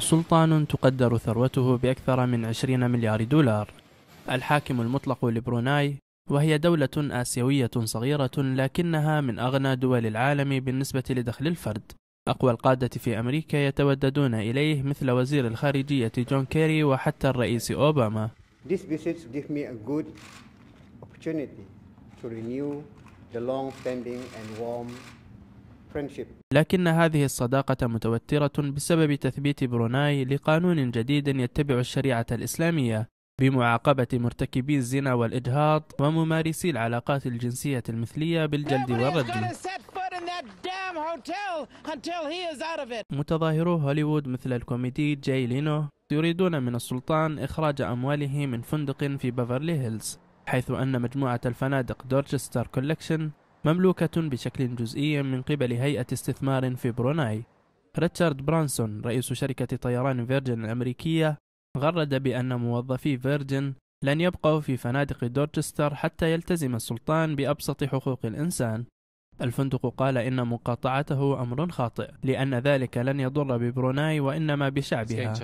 سلطان تقدر ثروته بأكثر من 20 مليار دولار الحاكم المطلق لبروناي وهي دولة آسيوية صغيرة لكنها من أغنى دول العالم بالنسبة لدخل الفرد أقوى القادة في أمريكا يتوددون إليه مثل وزير الخارجية جون كيري وحتى الرئيس أوباما This visit me a good opportunity to renew the long-standing and warm لكن هذه الصداقة متوترة بسبب تثبيت بروناي لقانون جديد يتبع الشريعة الإسلامية بمعاقبة مرتكبي الزنا والإجهاض وممارسي العلاقات الجنسية المثلية بالجلد والرد متظاهرو هوليوود مثل الكوميدي جاي لينو يريدون من السلطان إخراج أمواله من فندق في بافرلي هيلز حيث أن مجموعة الفنادق دورشستر كولكشن مملوكة بشكل جزئي من قبل هيئة استثمار في بروناي ريتشارد برانسون رئيس شركة طيران فيرجن الأمريكية غرد بأن موظفي فيرجن لن يبقوا في فنادق دورتشستر حتى يلتزم السلطان بأبسط حقوق الإنسان الفندق قال إن مقاطعته أمر خاطئ لأن ذلك لن يضر ببروناي وإنما بشعبها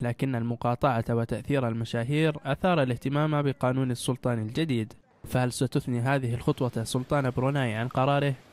لكن المقاطعة وتأثير المشاهير أثار الاهتمام بقانون السلطان الجديد فهل ستثني هذه الخطوة سلطان بروناي عن قراره؟